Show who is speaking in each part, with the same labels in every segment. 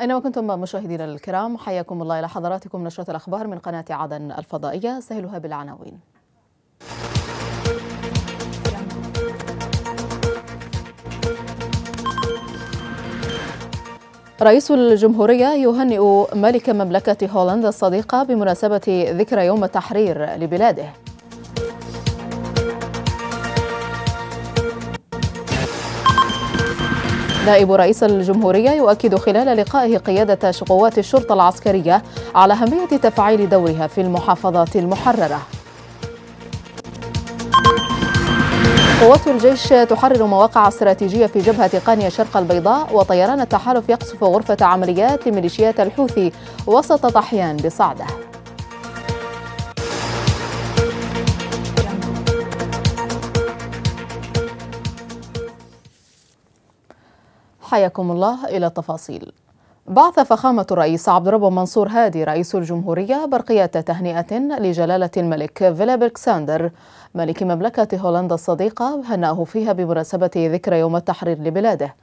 Speaker 1: أينما كنتم مشاهدينا الكرام حياكم الله إلى حضراتكم نشرة الأخبار من قناة عدن الفضائية سهلها بالعناوين رئيس الجمهورية يهنئ ملك مملكة هولندا الصديقة بمناسبة ذكرى يوم التحرير لبلاده نائب رئيس الجمهورية يؤكد خلال لقائه قيادة قوات الشرطة العسكرية على أهمية تفعيل دورها في المحافظات المحررة قوات الجيش تحرر مواقع استراتيجية في جبهة قانيا شرق البيضاء وطيران التحالف يقصف غرفة عمليات لميليشيات الحوثي وسط طحيان بصعده حياكم الله إلى التفاصيل بعث فخامة الرئيس عبد الرب منصور هادي رئيس الجمهورية برقية تهنئة لجلالة الملك فيليب الكساندر ملك مملكة هولندا الصديقة هنأه فيها بمناسبة ذكرى يوم التحرير لبلاده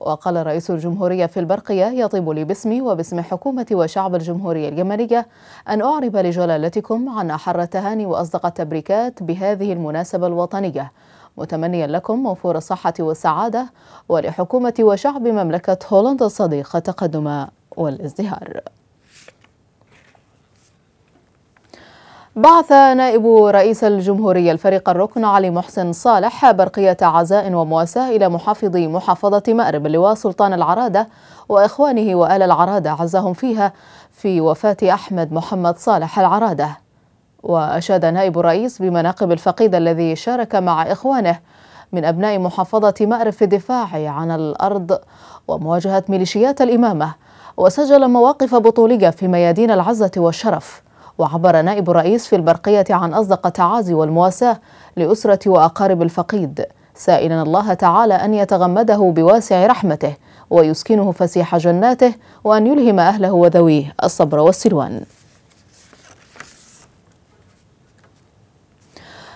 Speaker 1: وقال رئيس الجمهورية في البرقية يطيب لي باسمي وباسم حكومة وشعب الجمهورية اليمنية أن أعرب لجلالتكم عن أحر التهاني وأصدق التبريكات بهذه المناسبة الوطنية متمنيا لكم وفور الصحة والسعادة ولحكومة وشعب مملكة هولندا الصديقة تقدم والازدهار بعث نائب رئيس الجمهورية الفريق الركن علي محسن صالح برقية عزاء ومواساة إلى محافظ محافظة مأرب اللواء سلطان العرادة وإخوانه وآل العرادة عزهم فيها في وفاة أحمد محمد صالح العرادة وأشاد نائب الرئيس بمناقب الفقيد الذي شارك مع إخوانه من أبناء محافظة مأرب في الدفاع عن الأرض ومواجهة ميليشيات الإمامة وسجل مواقف بطولية في ميادين العزة والشرف وعبر نائب الرئيس في البرقية عن أصدق التعازي والمواساة لأسرة وأقارب الفقيد سائلا الله تعالى أن يتغمده بواسع رحمته ويسكنه فسيح جناته وأن يلهم أهله وذويه الصبر والسلوان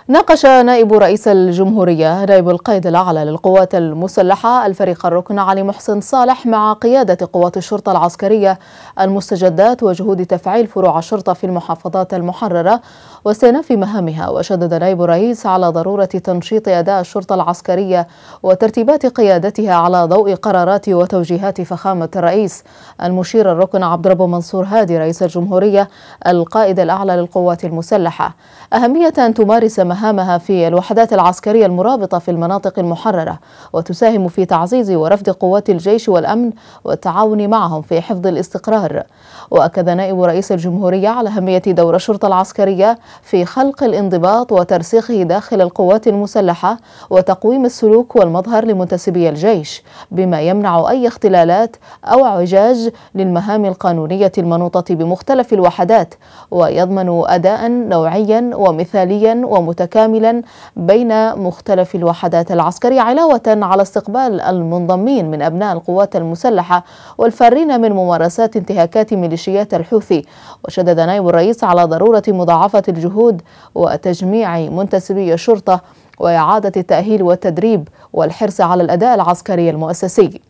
Speaker 1: ناقش نائب رئيس الجمهورية نائب القائد الأعلى للقوات المسلحة الفريق الركن علي محسن صالح مع قيادة قوات الشرطة العسكرية المستجدات وجهود تفعيل فروع الشرطة في المحافظات المحررة واستئناف مهامها وشدد نائب الرئيس على ضرورة تنشيط أداء الشرطة العسكرية وترتيبات قيادتها على ضوء قرارات وتوجيهات فخامة الرئيس المشير الركن عبد ربه منصور هادي رئيس الجمهورية القائد الأعلى للقوات المسلحة أهمية أن تمارس مهامها في الوحدات العسكرية المرابطة في المناطق المحررة وتساهم في تعزيز ورفد قوات الجيش والأمن والتعاون معهم في حفظ الاستقرار وأكد نائب رئيس الجمهورية على أهمية دور الشرطة العسكرية في خلق الانضباط وترسيخه داخل القوات المسلحة وتقويم السلوك والمظهر لمنتسبي الجيش بما يمنع أي اختلالات أو عجاج للمهام القانونية المنوطة بمختلف الوحدات ويضمن أداء نوعيا ومثاليا ومتابعا متكاملا بين مختلف الوحدات العسكرية علاوة على استقبال المنضمين من أبناء القوات المسلحة والفارين من ممارسات انتهاكات ميليشيات الحوثي وشدد نائب الرئيس على ضرورة مضاعفة الجهود وتجميع منتسبي الشرطة وإعادة التأهيل والتدريب والحرص على الأداء العسكري المؤسسي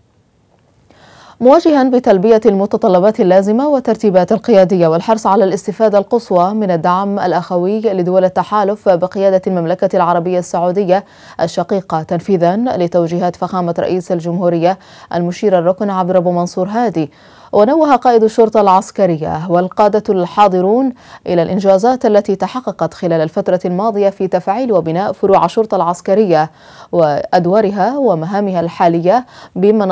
Speaker 1: مواجها بتلبية المتطلبات اللازمة والترتيبات القيادية والحرص على الاستفادة القصوى من الدعم الأخوي لدول التحالف بقيادة المملكة العربية السعودية الشقيقة تنفيذا لتوجيهات فخامة رئيس الجمهورية المشير الركن عبد رب منصور هادي ونوه قائد الشرطة العسكرية والقادة الحاضرون إلى الإنجازات التي تحققت خلال الفترة الماضية في تفعيل وبناء فروع الشرطة العسكرية وأدوارها ومهامها الحالية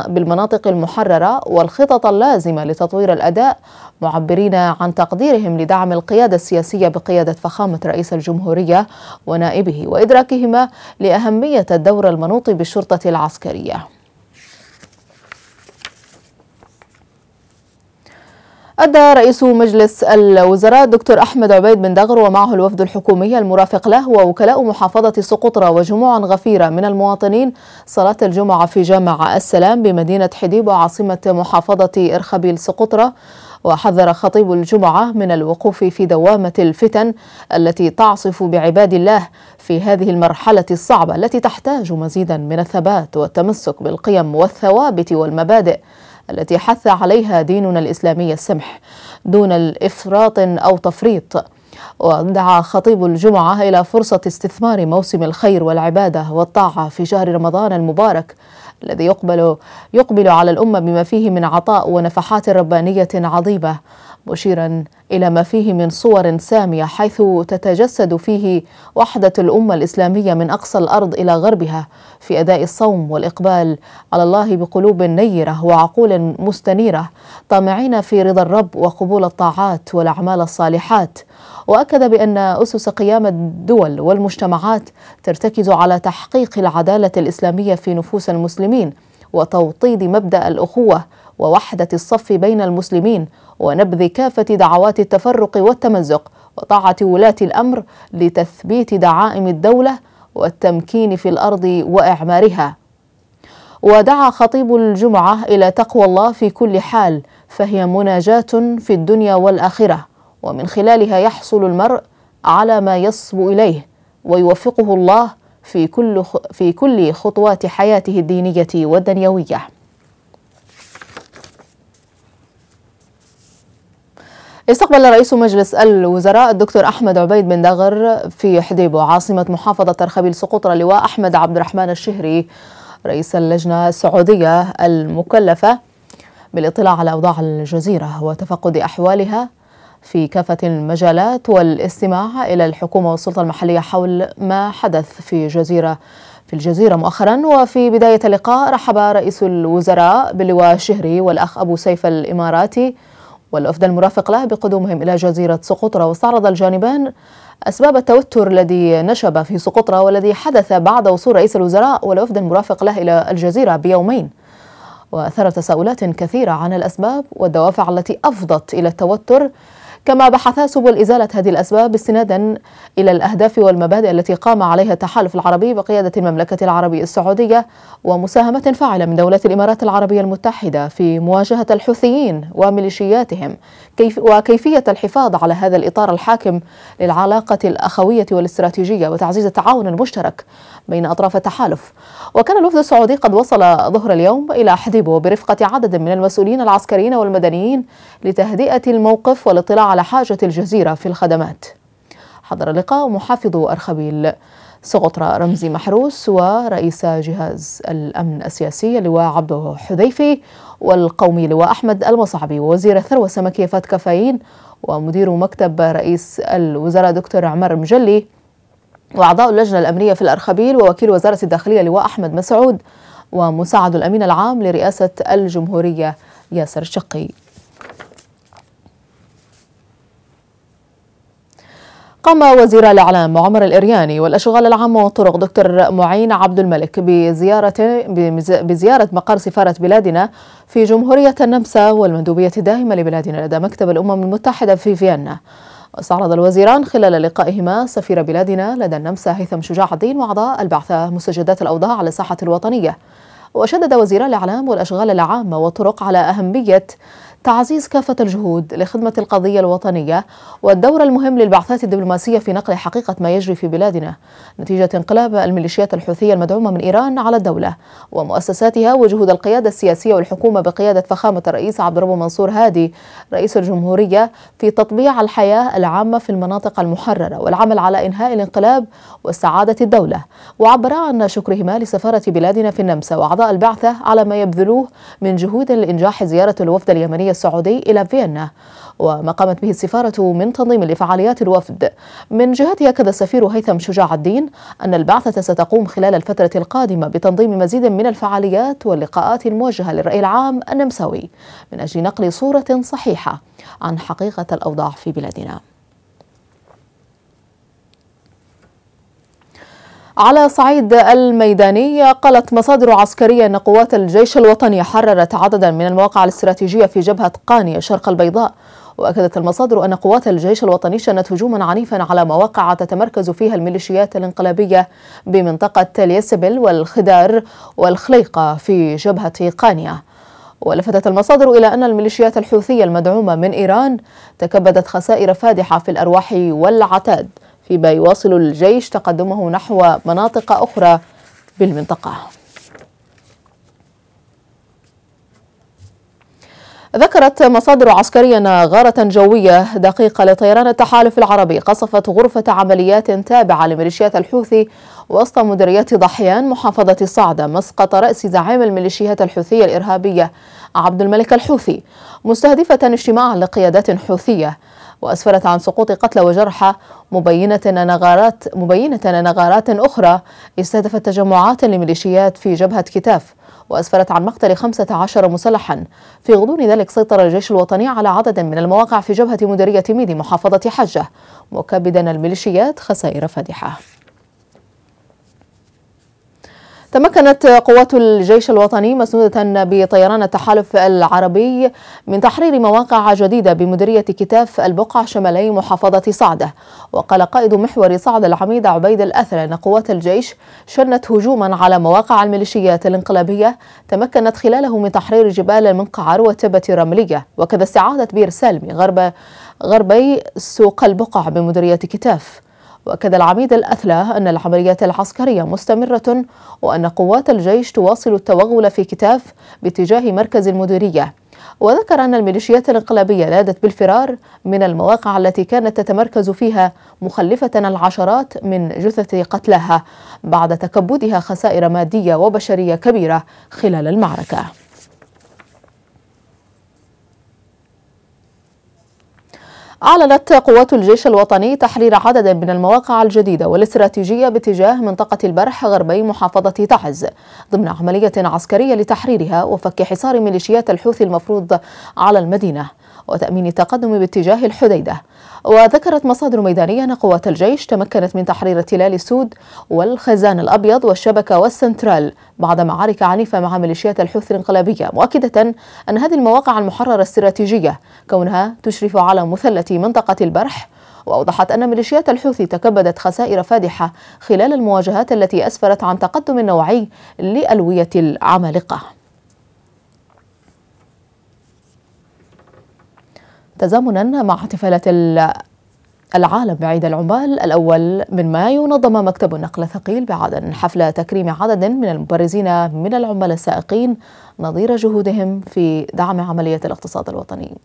Speaker 1: بالمناطق المحررة والخطط اللازمة لتطوير الأداء معبرين عن تقديرهم لدعم القيادة السياسية بقيادة فخامة رئيس الجمهورية ونائبه وإدراكهما لأهمية الدور المنوط بالشرطة العسكرية أدى رئيس مجلس الوزراء الدكتور أحمد عبيد بن دغر ومعه الوفد الحكومي المرافق له ووكلاء محافظة سقطرى وجموع غفيرة من المواطنين صلاة الجمعة في جامع السلام بمدينة حديب وعاصمة محافظة إرخبيل سقطرى وحذر خطيب الجمعة من الوقوف في دوامة الفتن التي تعصف بعباد الله في هذه المرحلة الصعبة التي تحتاج مزيدا من الثبات والتمسك بالقيم والثوابت والمبادئ التي حث عليها ديننا الإسلامي السمح دون الإفراط أو تفريط ودعا خطيب الجمعة إلى فرصة استثمار موسم الخير والعبادة والطاعة في شهر رمضان المبارك الذي يقبل يقبل على الأمة بما فيه من عطاء ونفحات ربانية عظيمة مشيرا إلى ما فيه من صور سامية حيث تتجسد فيه وحدة الأمة الإسلامية من أقصى الأرض إلى غربها في أداء الصوم والإقبال على الله بقلوب نيرة وعقول مستنيرة طامعين في رضا الرب وقبول الطاعات والأعمال الصالحات وأكد بأن أسس قيام الدول والمجتمعات ترتكز على تحقيق العدالة الإسلامية في نفوس المسلمين وتوطيد مبدأ الأخوة ووحدة الصف بين المسلمين ونبذ كافة دعوات التفرق والتمزق وطاعة ولاة الأمر لتثبيت دعائم الدولة والتمكين في الأرض وإعمارها ودعا خطيب الجمعة إلى تقوى الله في كل حال فهي مناجاة في الدنيا والآخرة ومن خلالها يحصل المرء على ما يصبو إليه ويوفقه الله في كل في كل خطوات حياته الدينية والدنيوية استقبل رئيس مجلس الوزراء الدكتور أحمد عبيد بن دغر في حديبو عاصمة محافظة ترخبيل سقوط اللواء أحمد عبد الرحمن الشهري رئيس اللجنة السعودية المكلفة بالاطلاع على أوضاع الجزيرة وتفقد أحوالها في كافة المجالات والاستماع إلى الحكومة والسلطة المحلية حول ما حدث في جزيرة في الجزيرة مؤخرا وفي بداية اللقاء رحب رئيس الوزراء باللواء الشهري والأخ أبو سيف الإماراتي والوفد المرافق له بقدومهم إلى جزيرة سقطرة واستعرض الجانبان أسباب التوتر الذي نشب في سقطرة والذي حدث بعد وصول رئيس الوزراء والوفد المرافق له إلى الجزيرة بيومين وأثار تساؤلات كثيرة عن الأسباب والدوافع التي أفضت إلى التوتر كما بحثا سبل إزالة هذه الأسباب استنادا إلى الأهداف والمبادئ التي قام عليها التحالف العربي بقيادة المملكة العربية السعودية ومساهمة فاعلة من دولة الإمارات العربية المتحدة في مواجهة الحوثيين وميليشياتهم كيف وكيفية الحفاظ على هذا الإطار الحاكم للعلاقة الأخوية والاستراتيجية وتعزيز التعاون المشترك بين أطراف التحالف وكان الوفد السعودي قد وصل ظهر اليوم إلى حديبو برفقة عدد من المسؤولين العسكريين والمدنيين لتهدئة الموقف والاطلاع على حاجة الجزيرة في الخدمات حضر اللقاء محافظ أرخبيل سقطرى رمزي محروس ورئيس جهاز الأمن السياسي اللواء عبده حذيفي والقومي لواء أحمد المصعبي ووزير الثروة السمكية فات كفايين ومدير مكتب رئيس الوزراء دكتور عمر مجلي وأعضاء اللجنة الأمنية في الأرخبيل ووكيل وزارة الداخلية لواء أحمد مسعود ومساعد الأمين العام لرئاسة الجمهورية ياسر شقي قام وزير الإعلام عمر الإرياني والأشغال العامة والطرق دكتور معين عبد الملك بزيارة بزيارة مقر سفارة بلادنا في جمهورية النمسا والمندوبية الدائمة لبلادنا لدى مكتب الأمم المتحدة في فيينا. استعرض الوزيران خلال لقائهما سفير بلادنا لدى النمسا هيثم شجاع الدين وأعضاء البعثة مستجدات الأوضاع على الساحه الوطنية. وشدد وزير الإعلام والأشغال العامة والطرق على أهمية تعزيز كافة الجهود لخدمة القضية الوطنية والدور المهم للبعثات الدبلوماسية في نقل حقيقة ما يجري في بلادنا نتيجة انقلاب الميليشيات الحوثية المدعومة من إيران على الدولة ومؤسساتها وجهود القيادة السياسية والحكومة بقيادة فخامة الرئيس عبد الرب منصور هادي رئيس الجمهورية في تطبيع الحياة العامة في المناطق المحررة والعمل على إنهاء الانقلاب واستعادة الدولة وعبر عن شكرهما لسفارة بلادنا في النمسا وأعضاء البعثة على ما يبذلوه من جهود لإنجاح زيارة الوفد اليمني السعودي إلى فيينا وما قامت به السفارة من تنظيم لفعاليات الوفد من جهتها أكد السفير هيثم شجاع الدين أن البعثة ستقوم خلال الفترة القادمة بتنظيم مزيد من الفعاليات واللقاءات الموجهة للرأي العام النمساوي من أجل نقل صورة صحيحة عن حقيقة الأوضاع في بلادنا على صعيد الميداني قالت مصادر عسكرية أن قوات الجيش الوطني حررت عددا من المواقع الاستراتيجية في جبهة قانية شرق البيضاء وأكدت المصادر أن قوات الجيش الوطني شنت هجوما عنيفا على مواقع تتمركز فيها الميليشيات الانقلابية بمنطقة اليسبل والخدار والخليقة في جبهة قانية ولفتت المصادر إلى أن الميليشيات الحوثية المدعومة من إيران تكبدت خسائر فادحة في الأرواح والعتاد فيما يواصل الجيش تقدمه نحو مناطق أخرى بالمنطقة ذكرت مصادر عسكرية أن غارة جوية دقيقة لطيران التحالف العربي قصفت غرفة عمليات تابعة لميليشيات الحوثي وسط مديريات ضحيان محافظة صعدة مسقط رأس زعيم الميليشيات الحوثية الإرهابية عبد الملك الحوثي مستهدفة اجتماعا لقيادات حوثية وأسفرت عن سقوط قتلى وجرحى مبينة أن غارات مبينة أن غارات أخرى استهدفت تجمعات لميليشيات في جبهة كتاف وأسفرت عن مقتل 15 مسلحا في غضون ذلك سيطر الجيش الوطني على عدد من المواقع في جبهة مديرية ميدي محافظة حجة مكبدا الميليشيات خسائر فادحة تمكنت قوات الجيش الوطني مسنودة بطيران التحالف العربي من تحرير مواقع جديدة بمديرية كتاف البقعة شمالي محافظة صعدة وقال قائد محور صعدة العميد عبيد الأثر أن قوات الجيش شنت هجوما على مواقع الميليشيات الانقلابية تمكنت خلاله من تحرير جبال المنقعر وتبة رملية وكذا استعادت بير سالمي غرب غربي سوق البقع بمديرية كتاف واكد العميد الاثلى ان العمليات العسكريه مستمره وان قوات الجيش تواصل التوغل في كتاف باتجاه مركز المديريه وذكر أن الميليشيات الانقلابية لادت بالفرار من المواقع التي كانت تتمركز فيها مخلفة العشرات من جثث قتلاها بعد تكبدها خسائر مادية وبشرية كبيرة خلال المعركة أعلنت قوات الجيش الوطني تحرير عدد من المواقع الجديدة والاستراتيجية باتجاه منطقة البرح غربي محافظة تعز ضمن عملية عسكرية لتحريرها وفك حصار ميليشيات الحوثي المفروض على المدينة وتأمين التقدم باتجاه الحديدة وذكرت مصادر ميدانية أن قوات الجيش تمكنت من تحرير تلال السود والخزان الأبيض والشبكة والسنترال بعد معارك عنيفة مع ميليشيات الحوثي الانقلابية مؤكدة أن هذه المواقع المحررة استراتيجية كونها تشرف على مثلث منطقة البرح وأوضحت أن ميليشيات الحوثي تكبدت خسائر فادحة خلال المواجهات التي أسفرت عن تقدم نوعي لألوية العمالقة تزامنا مع احتفالات العالم بعيد العمال الأول من مايو نظم مكتب النقل الثقيل بعدن حفل تكريم عدد من المبرزين من العمال السائقين نظير جهودهم في دعم عملية الاقتصاد الوطني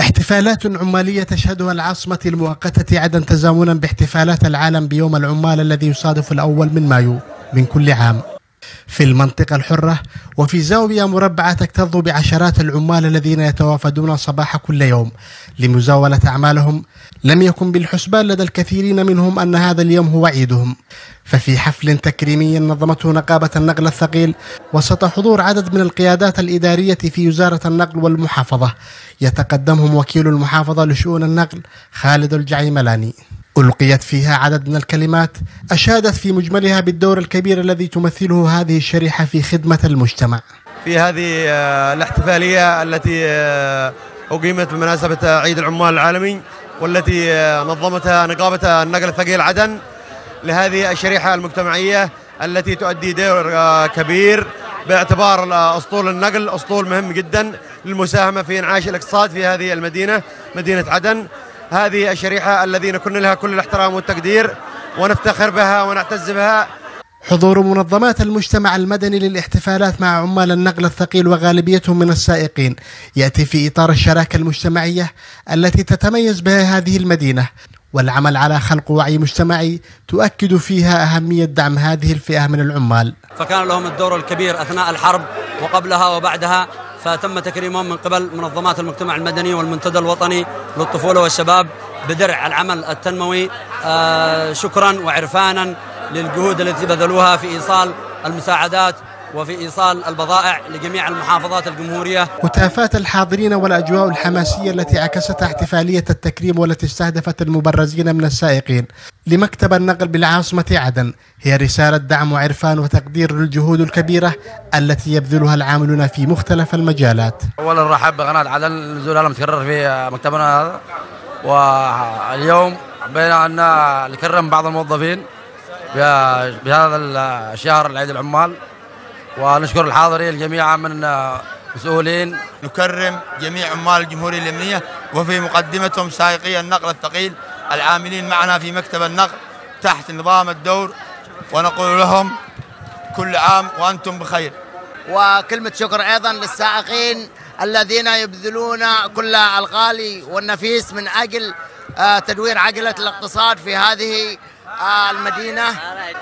Speaker 2: احتفالات عمالية تشهدها العاصمة المؤقتة عدن تزامنا باحتفالات العالم بيوم العمال الذي يصادف الأول من مايو من كل عام في المنطقة الحرة وفي زاوية مربعة تكتظ بعشرات العمال الذين يتوافدون صباح كل يوم لمزاولة أعمالهم لم يكن بالحسبان لدى الكثيرين منهم أن هذا اليوم هو عيدهم ففي حفل تكريمي نظمته نقابة النقل الثقيل وسط حضور عدد من القيادات الإدارية في وزارة النقل والمحافظة يتقدمهم وكيل المحافظة لشؤون النقل خالد الجعيملاني ألقيت فيها عدد من الكلمات أشادت في مجملها بالدور الكبير الذي تمثله هذه الشريحة في خدمة المجتمع في هذه آه، الاحتفالية التي آه، أقيمت بمناسبة عيد العمال العالمي والتي آه، نظمتها نقابة النقل الثقيل عدن لهذه الشريحة المجتمعية التي تؤدي دور كبير باعتبار اسطول النقل اسطول مهم جدا للمساهمه في انعاش الاقتصاد في هذه المدينه مدينه عدن هذه الشريحة الذين كنا لها كل الاحترام والتقدير ونفتخر بها ونعتز بها حضور منظمات المجتمع المدني للاحتفالات مع عمال النقل الثقيل وغالبيتهم من السائقين يأتي في إطار الشراكة المجتمعية التي تتميز بها هذه المدينة والعمل على خلق وعي مجتمعي تؤكد فيها أهمية دعم هذه الفئة من العمال فكان لهم الدور الكبير أثناء الحرب وقبلها وبعدها فتم تكريمهم من قبل منظمات المجتمع المدني والمنتدى الوطني للطفولة والشباب بدرع العمل التنموي آه، شكرا وعرفانا للجهود التي بذلوها في إيصال المساعدات وفي إيصال البضائع لجميع المحافظات الجمهورية وتافات الحاضرين والأجواء الحماسية التي عكستها احتفالية التكريم والتي استهدفت المبرزين من السائقين لمكتب النقل بالعاصمة عدن هي رسالة دعم وعرفان وتقدير للجهود الكبيرة التي يبذلها العاملون في مختلف المجالات أولا رحب بقناة عدن الزول المتكرر في مكتبنا هذا واليوم بين أن نكرم بعض الموظفين بهذا الشهر العيد العمال ونشكر الحاضرين جميعا من مسؤولين نكرم جميع عمال الجمهورية اليمنية وفي مقدمتهم سائقي النقل الثقيل العاملين معنا في مكتب النقل تحت نظام الدور ونقول لهم كل عام وأنتم بخير
Speaker 3: وكلمة شكر أيضا للسائقين الذين يبذلون كل الغالي
Speaker 2: والنفيس من أجل آه، تدوير عجلة الاقتصاد في هذه آه، المدينة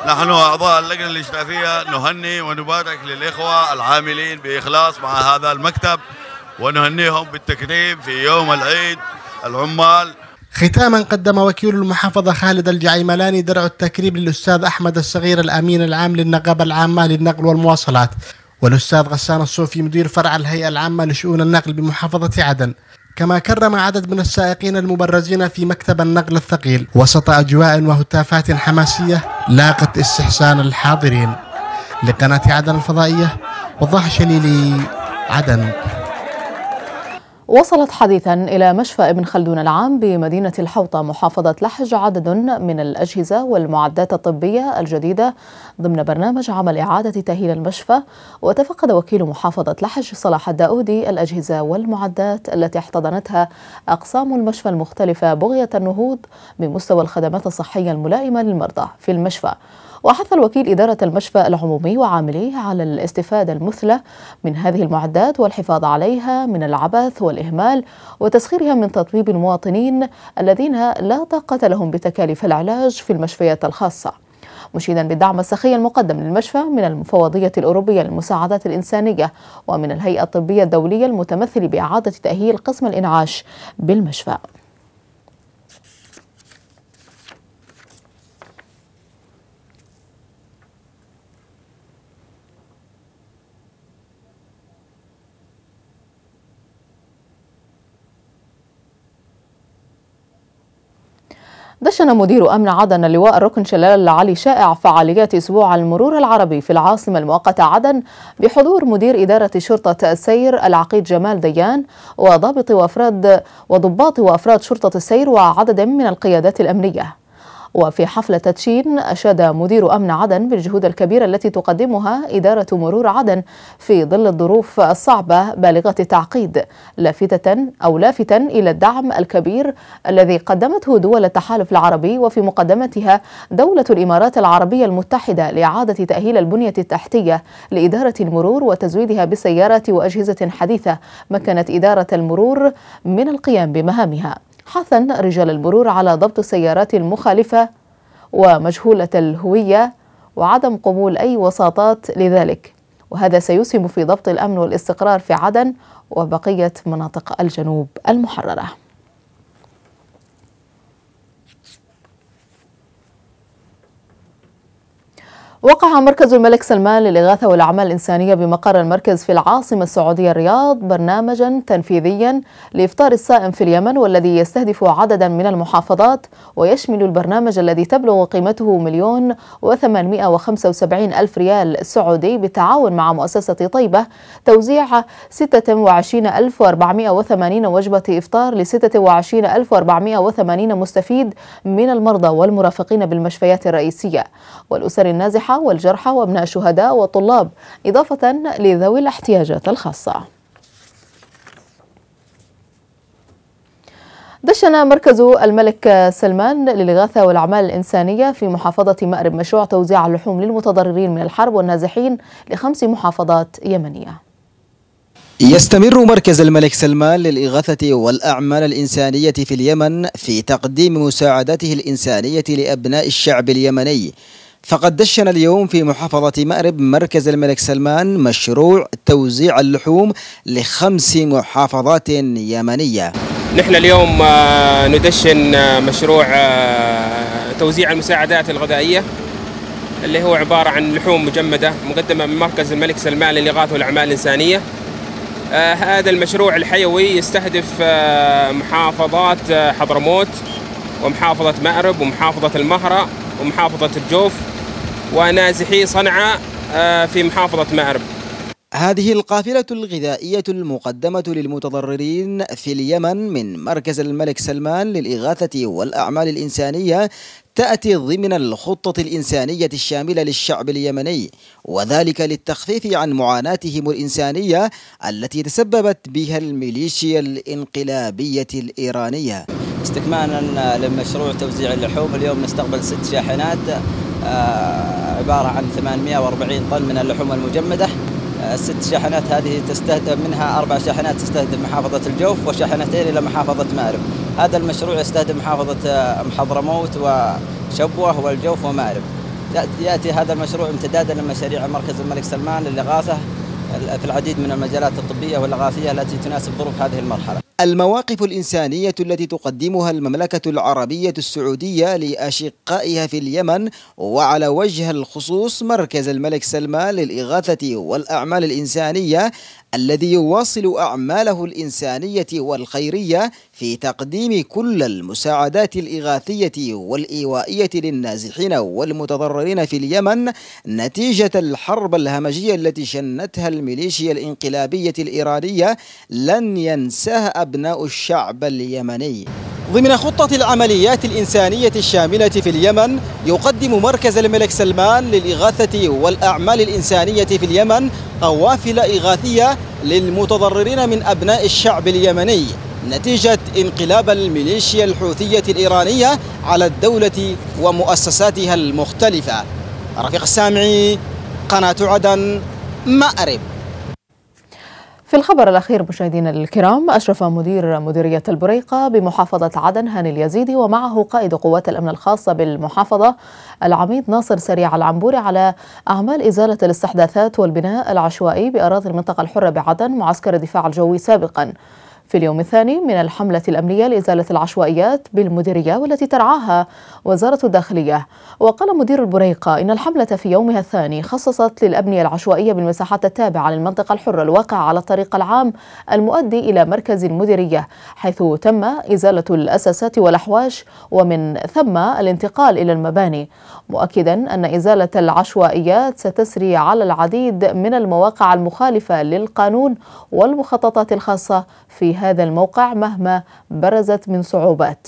Speaker 3: نحن أعضاء اللجنة الإشرافية نهني ونبارك للإخوة العاملين بإخلاص مع هذا المكتب ونهنيهم بالتكريم في يوم العيد
Speaker 2: العمال ختاما قدم وكيل المحافظة خالد الجعيملاني درع التكريم للأستاذ أحمد الصغير الأمين العام للنقابة العامة للنقل والمواصلات والأستاذ غسان الصوفي مدير فرع الهيئة العامة لشؤون النقل بمحافظة عدن كما كرم عدد من السائقين المبرزين في مكتب النقل الثقيل وسط أجواء وهتافات حماسية لاقت استحسان الحاضرين لقناة عدن الفضائية وضح شليلي عدن
Speaker 1: وصلت حديثا إلى مشفى ابن خلدون العام بمدينة الحوطة محافظة لحج عدد من الأجهزة والمعدات الطبية الجديدة ضمن برنامج عمل إعادة تأهيل المشفى وتفقد وكيل محافظة لحج صلاح الداودي الأجهزة والمعدات التي احتضنتها أقسام المشفى المختلفة بغية النهوض بمستوى الخدمات الصحية الملائمة للمرضى في المشفى وحث الوكيل إدارة المشفى العمومي وعامليه على الاستفادة المثلى من هذه المعدات والحفاظ عليها من العبث والإهمال وتسخيرها من تطبيب المواطنين الذين لا طاقة لهم بتكاليف العلاج في المشفيات الخاصة مشيدا بالدعم السخي المقدم للمشفى من المفوضية الأوروبية للمساعدات الإنسانية ومن الهيئة الطبية الدولية المتمثل بإعادة تأهيل قسم الإنعاش بالمشفى دشن مدير أمن عدن اللواء الركن شلال علي شائع فعاليات أسبوع المرور العربي في العاصمة المؤقتة عدن بحضور مدير إدارة شرطة السير العقيد جمال ديان وضابط وأفراد وضباط وأفراد شرطة السير وعدد من القيادات الأمنية وفي حفل تدشين أشاد مدير أمن عدن بالجهود الكبيرة التي تقدمها إدارة مرور عدن في ظل الظروف الصعبة بالغة التعقيد لافتة أو لافتا إلى الدعم الكبير الذي قدمته دول التحالف العربي وفي مقدمتها دولة الإمارات العربية المتحدة لإعادة تأهيل البنية التحتية لإدارة المرور وتزويدها بالسيارات وأجهزة حديثة مكنت إدارة المرور من القيام بمهامها حثا رجال المرور على ضبط السيارات المخالفة ومجهولة الهوية وعدم قبول أي وساطات لذلك وهذا سيسهم في ضبط الأمن والاستقرار في عدن وبقية مناطق الجنوب المحررة وقع مركز الملك سلمان للإغاثة والأعمال الإنسانية بمقر المركز في العاصمة السعودية الرياض برنامجا تنفيذيا لإفطار الصائم في اليمن والذي يستهدف عددا من المحافظات ويشمل البرنامج الذي تبلغ قيمته مليون وخمسة وسبعين ألف ريال سعودي بالتعاون مع مؤسسة طيبة توزيع 26480 وجبة إفطار ل 26480 مستفيد من المرضى والمرافقين بالمشفيات الرئيسية والأسر النازحة والجرحى وابناء الشهداء والطلاب إضافة لذوي الاحتياجات الخاصة دشن مركز الملك سلمان للإغاثة والأعمال الإنسانية في محافظة مأرب مشروع توزيع اللحوم للمتضررين من الحرب والنازحين لخمس محافظات يمنية
Speaker 3: يستمر مركز الملك سلمان للإغاثة والأعمال الإنسانية في اليمن في تقديم مساعدته الإنسانية لأبناء الشعب اليمني فقد دشن اليوم في محافظة مأرب مركز الملك سلمان مشروع توزيع اللحوم لخمس محافظات يمنية
Speaker 2: نحن اليوم آه، ندشن آه، مشروع آه، توزيع المساعدات الغذائية اللي هو عبارة عن لحوم مجمدة مقدمة من مركز الملك سلمان للإغاثة والأعمال الإنسانية هذا المشروع الحيوي يستهدف محافظات حضرموت ومحافظة مأرب ومحافظة المهرة ومحافظة الجوف ونازحي صنعاء آه، في محافظة مأرب
Speaker 3: هذه القافلة الغذائية المقدمة للمتضررين في اليمن من مركز الملك سلمان للإغاثة والأعمال الإنسانية تأتي ضمن الخطة الإنسانية الشاملة للشعب اليمني وذلك للتخفيف عن معاناتهم الإنسانية التي تسببت بها الميليشيا الإنقلابية الإيرانية استكمالا لمشروع توزيع اللحوم اليوم نستقبل ست شاحنات آه، عبارة عن 840 طن من اللحوم المجمدة الست آه، شاحنات هذه تستهدف منها أربع شاحنات تستهدف محافظة الجوف وشاحنتين إلى محافظة مأرب هذا المشروع يستهدف محافظة آه، حضرموت وشبوة والجوف ومأرب يأتي هذا المشروع امتدادا لمشاريع مركز الملك سلمان للإغاثة في العديد من المجالات الطبية والإغاثية التي تناسب ظروف هذه المرحلة المواقف الإنسانية التي تقدمها المملكة العربية السعودية لأشقائها في اليمن وعلى وجه الخصوص مركز الملك سلمان للإغاثة والأعمال الإنسانية الذي يواصل أعماله الإنسانية والخيرية في تقديم كل المساعدات الإغاثية والإيوائية للنازحين والمتضررين في اليمن نتيجة الحرب الهمجية التي شنتها الميليشيا الانقلابية الإيرانية لن ينساها أبناء الشعب اليمني ضمن خطة العمليات الإنسانية الشاملة في اليمن يقدم مركز الملك سلمان للإغاثة والأعمال الإنسانية في اليمن قوافل إغاثية للمتضررين من أبناء الشعب اليمني نتيجة انقلاب الميليشيا الحوثية الإيرانية على الدولة ومؤسساتها المختلفة رفيق السامعي قناة عدن مأرب
Speaker 1: في الخبر الأخير مشاهدينا الكرام أشرف مدير مديرية البريقة بمحافظة عدن هاني اليزيدي ومعه قائد قوات الأمن الخاصة بالمحافظة العميد ناصر سريع العنبوري على أعمال إزالة الاستحداثات والبناء العشوائي بأراضي المنطقة الحرة بعدن معسكر الدفاع الجوي سابقاً في اليوم الثاني من الحملة الأمنية لإزالة العشوائيات بالمديرية والتي ترعاها وزارة الداخلية وقال مدير البريقة إن الحملة في يومها الثاني خصصت للأبنية العشوائية بالمساحات التابعة للمنطقة الحرة الواقعة على الطريق العام المؤدي إلى مركز المديرية حيث تم إزالة الأساسات والأحواش ومن ثم الانتقال إلى المباني مؤكدا أن إزالة العشوائيات ستسري على العديد من المواقع المخالفة للقانون والمخططات الخاصة في لهذا الموقع مهما برزت من صعوبات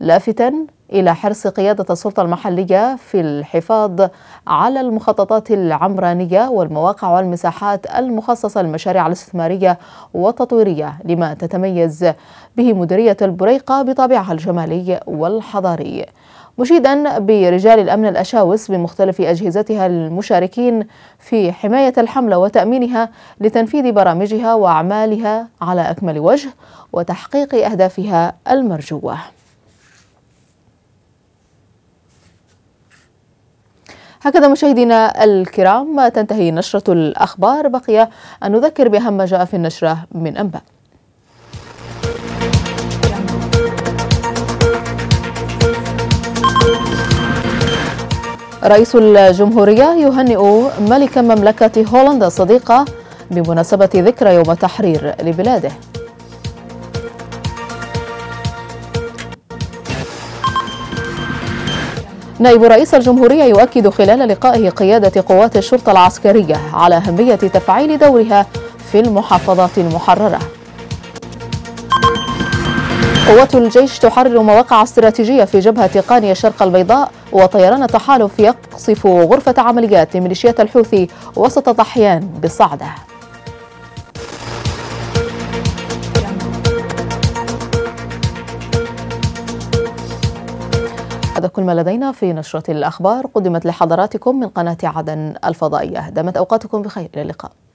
Speaker 1: لافتا إلى حرص قيادة السلطة المحلية في الحفاظ على المخططات العمرانية والمواقع والمساحات المخصصة للمشاريع الاستثمارية والتطويرية لما تتميز به مديرية البريقة بطابعها الجمالي والحضاري مشيدا برجال الأمن الأشاوس بمختلف أجهزتها المشاركين في حماية الحملة وتأمينها لتنفيذ برامجها وأعمالها على أكمل وجه وتحقيق أهدافها المرجوة هكذا مشاهدينا الكرام تنتهي نشرة الأخبار بقي أن نذكر بأهم ما جاء في النشرة من أنباء رئيس الجمهورية يهنئ ملك مملكة هولندا الصديقة بمناسبة ذكرى يوم التحرير لبلاده نائب رئيس الجمهورية يؤكد خلال لقائه قيادة قوات الشرطة العسكرية على أهمية تفعيل دورها في المحافظات المحررة قوات الجيش تحرر مواقع استراتيجية في جبهة قانية الشرق البيضاء وطيران تحالف يقصف غرفة عمليات لميليشيات الحوثي وسط ضحيان بالصعدة هذا كل ما لدينا في نشرة الأخبار قدمت لحضراتكم من قناة عدن الفضائية دامت أوقاتكم بخير إلى اللقاء